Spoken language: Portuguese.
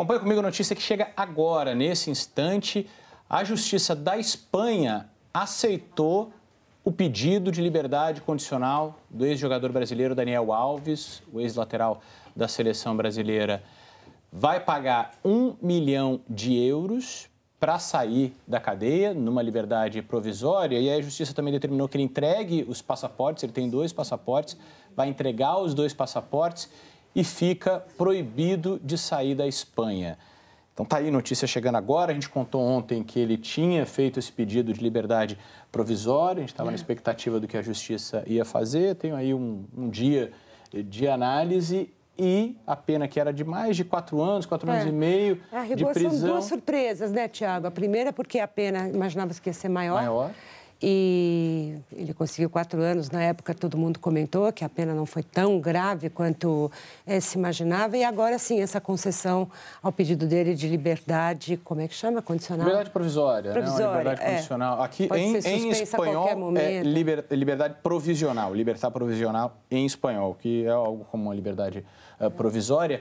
Acompanhe comigo a notícia que chega agora, nesse instante. A Justiça da Espanha aceitou o pedido de liberdade condicional do ex-jogador brasileiro Daniel Alves, o ex-lateral da seleção brasileira. Vai pagar um milhão de euros para sair da cadeia numa liberdade provisória e a justiça também determinou que ele entregue os passaportes, ele tem dois passaportes, vai entregar os dois passaportes e fica proibido de sair da Espanha. Então tá aí notícia chegando agora. A gente contou ontem que ele tinha feito esse pedido de liberdade provisória. A gente estava é. na expectativa do que a justiça ia fazer. Tenho aí um, um, dia de análise e a pena que era de mais de quatro anos, quatro é. anos e meio é, a rigor, de prisão. São duas surpresas, né, Tiago? A primeira porque a pena imaginava que ia ser maior. Maior e ele conseguiu quatro anos. Na época, todo mundo comentou que a pena não foi tão grave quanto é, se imaginava. E agora, sim, essa concessão ao pedido dele de liberdade, como é que chama? Condicional? Liberdade provisória. Né? Provisória. Né? liberdade é. condicional. Aqui, Pode em, em espanhol, é liber, liberdade provisional. Libertar provisional em espanhol, que é algo como uma liberdade uh, provisória.